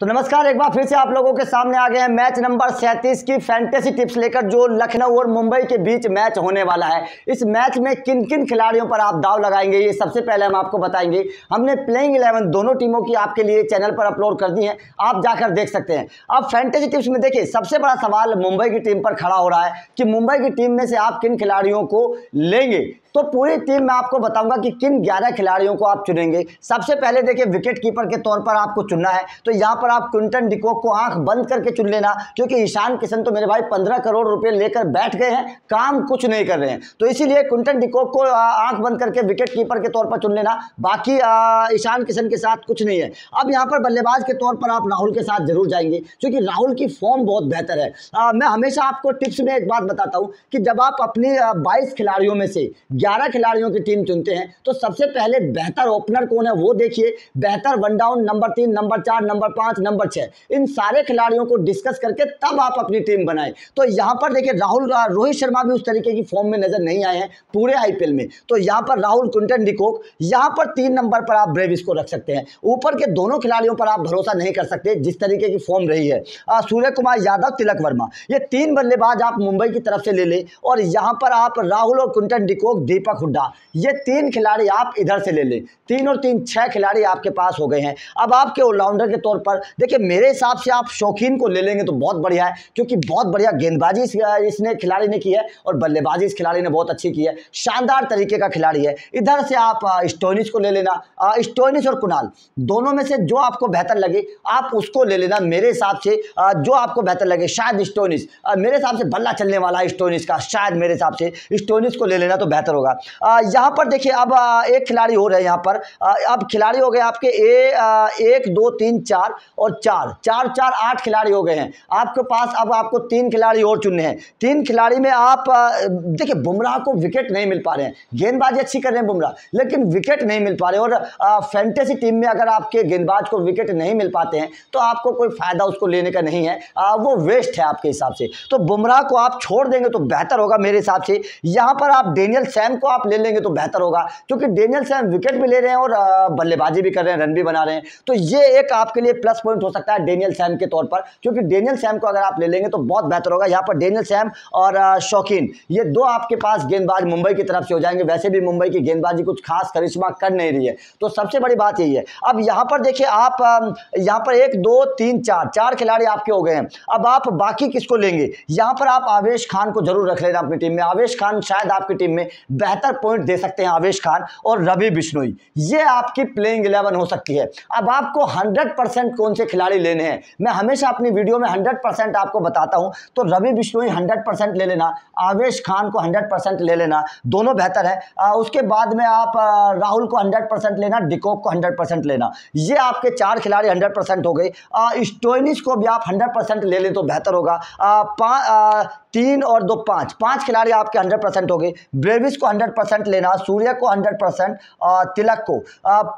तो नमस्कार एक बार फिर से आप लोगों के सामने आ गए हैं मैच नंबर सैंतीस की फैंटेसी टिप्स लेकर जो लखनऊ और मुंबई के बीच मैच होने वाला है इस मैच में किन किन खिलाड़ियों पर आप दाव लगाएंगे ये सबसे पहले हम आपको बताएंगे हमने प्लेइंग इलेवन दोनों टीमों की आपके लिए चैनल पर अपलोड कर दी है आप जाकर देख सकते हैं अब फैंटेसी टिप्स में देखिए सबसे बड़ा सवाल मुंबई की टीम पर खड़ा हो रहा है कि मुंबई की टीम में से आप किन खिलाड़ियों को लेंगे तो पूरी टीम में आपको बताऊंगा कि किन ग्यारह खिलाड़ियों को आप चुनेंगे सबसे पहले देखिए विकेट कीपर के तौर पर आपको चुनना है तो यहाँ पर और आप क्विंटन डिकॉक को आंख बंद करके चुन लेना क्योंकि ईशान किशन तो मेरे भाई पंद्रह करोड़ रुपए लेकर बैठ गए हैं काम कुछ नहीं कर रहे हैं तो इसीलिए क्विंटन डिकॉक को आंख बंद करके विकेट कीपर के तौर पर चुन लेना बाकी ईशान किशन के साथ कुछ नहीं है अब यहाँ पर बल्लेबाज के तौर पर आप राहुल के साथ जरूर जाएंगे क्योंकि राहुल की फॉर्म बहुत बेहतर है मैं हमेशा आपको टिप्स में एक बात बताता हूँ कि जब आप अपने बाईस खिलाड़ियों में से ग्यारह खिलाड़ियों की टीम चुनते हैं तो सबसे पहले बेहतर ओपनर कौन है वो देखिए बेहतर वन डाउन नंबर तीन नंबर चार नंबर पाँच साथ नंबर छः इन सारे खिलाड़ियों को डिस्कस करके तब आप अपनी टीम बनाएं तो यहाँ पर देखिए राहुल रोहित शर्मा भी उस तरीके की फॉर्म में नजर नहीं आए हैं पूरे आईपीएल में तो यहाँ पर राहुल कुंटन डिकोक यहाँ पर तीन नंबर पर आप ब्रेविस को रख सकते हैं ऊपर के दोनों खिलाड़ियों पर आप भरोसा नहीं कर सकते जिस तरीके की फॉर्म रही है सूर्य कुमार यादव तिलक वर्मा ये तीन बल्लेबाज आप मुंबई की तरफ से ले लें और यहाँ पर आप राहुल और कुंटन डिकोक दीपक हुड्डा ये तीन खिलाड़ी आप इधर से ले लें तीन और तीन छः खिलाड़ी आपके पास हो गए हैं अब आपके ऑलराउंडर के तौर पर देखिए मेरे हिसाब से आप शौकीन को ले लेंगे तो बहुत बढ़िया है क्योंकि बहुत बढ़िया गेंदबाजी इसने खिलाड़ी ने की है और बल्लेबाजी इस खिलाड़ी ने बहुत अच्छी की है शानदार तरीके का खिलाड़ी है इधर से आप स्टोनिस को ले लेना स्टोनिस और कुणाल दोनों में से जो आपको बेहतर लगे आप उसको ले लेना मेरे हिसाब से जो आपको बेहतर लगे शायद स्टोनिस मेरे हिसाब से बल्ला चलने वाला स्टोनिस का शायद मेरे हिसाब से स्टोनिस को ले लेना तो बेहतर होगा यहाँ पर देखिए अब एक खिलाड़ी हो रहे हैं यहाँ पर अब खिलाड़ी हो गए आपके ए एक दो तीन चार और चार चार चार आठ खिलाड़ी हो गए हैं आपके पास अब आपको तीन खिलाड़ी और चुनने हैं तीन खिलाड़ी में आप देखिए बुमराह को विकेट नहीं मिल पा रहे हैं गेंदबाजी अच्छी कर रहे हैं बुमराह लेकिन विकेट नहीं मिल पा रहे और फैंटेसी टीम में अगर आपके गेंदबाज को विकेट नहीं मिल पाते हैं तो आपको कोई फ़ायदा उसको लेने का नहीं है आ, वो वेस्ट है आपके हिसाब से तो बुमराह को आप छोड़ देंगे तो बेहतर होगा मेरे हिसाब से यहाँ पर आप डेनियल सैम को आप ले लेंगे तो बेहतर होगा क्योंकि डेनियल सैम विकेट भी ले रहे हैं और बल्लेबाजी भी कर रहे हैं रन भी बना रहे हैं तो ये एक आपके लिए प्लस पॉइंट हो सकता है डेनियल सैम के तौर पर क्योंकि डेनियल सैम को अगर आप ले लेंगे तो बहुत बेहतर होगा यहाँ पर डेनियल सैम और शौकीन ये दो आपके पास गेंदबाज मुंबई की तरफ से हो जाएंगे वैसे भी मुंबई की गेंदबाजी कुछ खास करिश्मा कर नहीं रही है तो सबसे बड़ी बात यही है अब यहाँ पर देखिए आप यहाँ पर एक दो तीन चार चार खिलाड़ी आपके हो गए हैं अब आप बाकी किसको लेंगे यहाँ पर आप आवेश खान को जरूर रख लेना अपनी टीम में आवेश खान शायद आपकी टीम में बेहतर पॉइंट दे सकते हैं आवेश खान और रवि बिश्नोई ये आपकी प्लेइंग इलेवन हो सकती है अब आपको हंड्रेड परसेंट कौन मुझे खिलाड़ी लेने हैं मैं हमेशा अपनी वीडियो में हंड्रेड परसेंट आपको बताता हूँ तो रवि बिश्नोई हंड्रेड परसेंट ले लेना आवेश खान को हंड्रेड परसेंट ले लेना दोनों बेहतर है आ, उसके बाद में आप आ, राहुल को हंड्रेड परसेंट लेना डिकोक को हंड्रेड परसेंट लेना ये आपके चार खिलाड़ी हंड्रेड परसेंट हो गए स्टोइनिस को भी आप हंड्रेड परसेंट ले लें तो बेहतर होगा तीन और दो पाँच पाँच खिलाड़ी आपके हंड्रेड परसेंट हो गए ब्रेविस को हंड्रेड परसेंट लेना सूर्य को हंड्रेड परसेंट तिलक को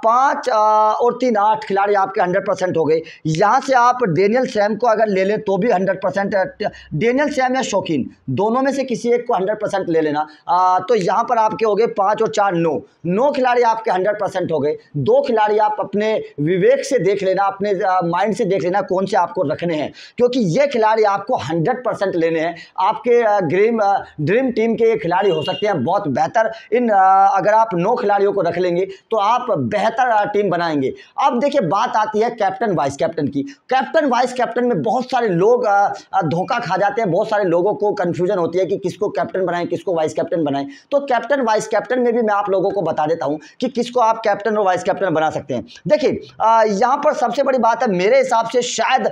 पाँच और तीन आठ खिलाड़ी आपके हंड्रेड परसेंट हो गए यहाँ से आप डेनियल सैम को अगर ले लें तो भी हंड्रेड परसेंट डेनियल सैम या शौकीन दोनों में से किसी एक को हंड्रेड परसेंट ले लेना आ, तो यहाँ पर आपके हो गए पाँच और चार नौ नौ खिलाड़ी आपके हंड्रेड परसेंट हो गए दो खिलाड़ी आप अपने विवेक से देख लेना अपने माइंड से देख लेना कौन से आपको रखने हैं क्योंकि ये खिलाड़ी आपको हंड्रेड परसेंट लेने हैं आपके ग्रीम ड्रीम टीम के ये खिलाड़ी हो सकते हैं बहुत बेहतर इन अगर आप नौ खिलाड़ियों को रख लेंगे तो आप बेहतर टीम बनाएंगे अब देखिए बात आती है कैप्टन वाइस वाइस कैप्टन की कैप्टन वाइस कैप्टन में बहुत सारे लोग धोखा खा जाते हैं बहुत सारे लोगों को कंफ्यूजन होती है कि किसको कैप्टन बनाएं किसको वाइस कैप्टन बनाएं तो कैप्टन वाइस कैप्टन में भी मैं आप लोगों को बता देता हूं कि किसको आप कैप्टन और वाइस कैप्टन बना सकते हैं देखिए यहाँ पर सबसे बड़ी बात है मेरे हिसाब से शायद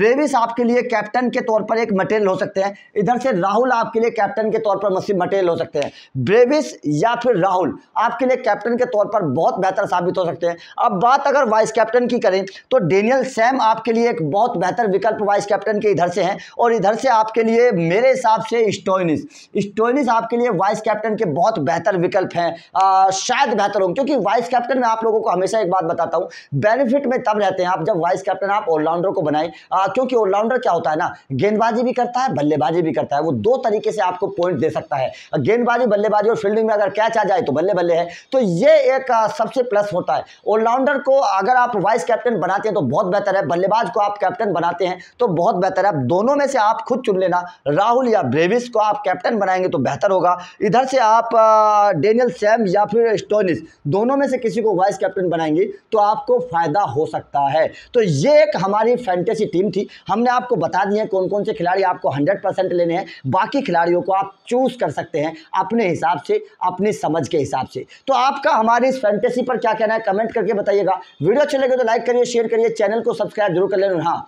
ब्रेविस आपके लिए कैप्टन के तौर पर एक मटेरियल हो सकते हैं इधर से राहुल आपके लिए कैप्टन के तौर पर मटेरियल हो सकते हैं ब्रेविस या फिर राहुल आपके लिए कैप्टन के तौर पर बहुत बेहतर साबित हो सकते हैं अब बात अगर वाइस कैप्टन की करें तो डेनियल सैम आपके लिए एक बहुत बेहतर विकल्प वाइस कैप्टन के इधर से हैं और इधर से आपके लिए मेरे हिसाब से स्टोइनिस स्टोइनिस आपके लिए वाइस कैप्टन के बहुत बेहतर विकल्प हैं शायद बेहतर होंगे क्योंकि वाइस कैप्टन में आप लोगों को हमेशा एक बात बताता हूँ बेनिफिट में तब रहते हैं आप जब वाइस कैप्टन आप ऑलराउंडर को बनाए क्योंकि ऑलराउंडर क्या होता है ना गेंदबाजी भी करता है बल्लेबाजी भी करता है वो दो तरीके से आपको पॉइंट दे सकता है गेंदबाजी बल्लेबाजी और फील्डिंग में अगर कैच आ जाए तो बल्ले बल्ले है तो ये एक सबसे प्लस होता है ऑलराउंडर को अगर आप वाइस कैप्टन बनाते हैं तो तो बहुत बेहतर है बल्लेबाज को आप कैप्टन बनाते हैं तो बहुत बेहतर है दोनों में से आप खुद चुन लेना राहुल या ब्रेविस को आप कैप्टन बनाएंगे तो बेहतर होगा इधर से आप डेनियल सैम या फिर स्टोनिस दोनों में से किसी को वाइस कैप्टन बनाएंगे तो आपको फ़ायदा हो सकता है तो ये एक हमारी फैंटेसी टीम थी हमने आपको बता दिए कौन कौन से खिलाड़ी आपको हंड्रेड लेने हैं बाकी खिलाड़ियों को आप चूज़ कर सकते हैं अपने हिसाब से अपनी समझ के हिसाब से तो आपका हमारी इस फैंटेसी पर क्या कहना है कमेंट करके बताइएगा वीडियो अच्छे लगे तो लाइक करिए शेयर करिए चैनल को सब्सक्राइब जरूर कर लेना हाँ